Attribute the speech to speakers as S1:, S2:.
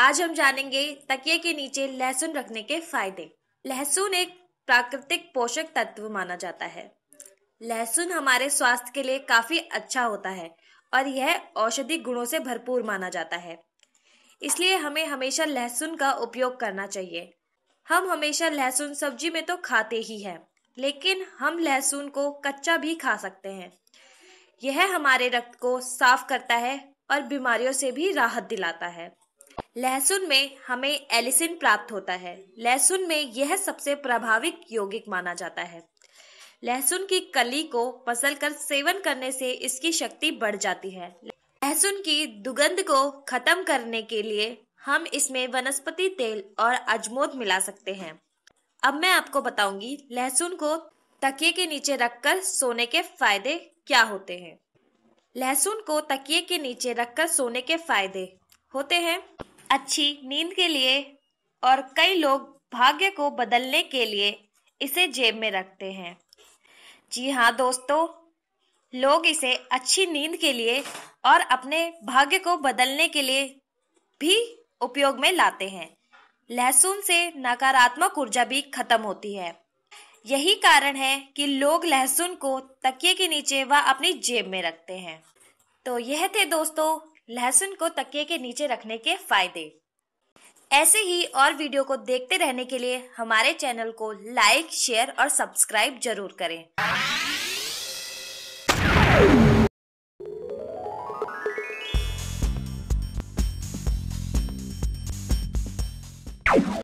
S1: आज हम जानेंगे तकिए के नीचे लहसुन रखने के फायदे लहसुन एक प्राकृतिक पोषक तत्व माना जाता है लहसुन हमारे स्वास्थ्य के लिए काफी अच्छा होता है और यह औषधि गुणों से भरपूर माना जाता है इसलिए हमें हमेशा लहसुन का उपयोग करना चाहिए हम हमेशा लहसुन सब्जी में तो खाते ही हैं लेकिन हम लहसुन को कच्चा भी खा सकते हैं यह हमारे रक्त को साफ करता है और बीमारियों से भी राहत दिलाता है लहसुन में हमें एलिसिन प्राप्त होता है लहसुन में यह सबसे प्रभाविक यौगिक माना जाता है लहसुन की कली को पसल कर सेवन करने से इसकी शक्ति बढ़ जाती है लहसुन की दुगंध को खत्म करने के लिए हम इसमें वनस्पति तेल और अजमोद मिला सकते हैं अब मैं आपको बताऊंगी लहसुन को तकिए के नीचे रखकर सोने के फायदे क्या होते हैं लहसुन को तकिए के नीचे रखकर सोने के फायदे होते हैं अच्छी नींद के लिए और कई लोग भाग्य को बदलने के लिए इसे जेब में रखते हैं जी हाँ दोस्तों लोग इसे अच्छी नींद के लिए और अपने भाग्य को बदलने के लिए भी उपयोग में लाते हैं लहसुन से नकारात्मक ऊर्जा भी खत्म होती है यही कारण है कि लोग लहसुन को तकिए के नीचे व अपनी जेब में रखते हैं तो यह थे दोस्तों लहसुन को तकिए के नीचे रखने के फायदे ऐसे ही और वीडियो को देखते रहने के लिए हमारे चैनल को लाइक शेयर और सब्सक्राइब जरूर करें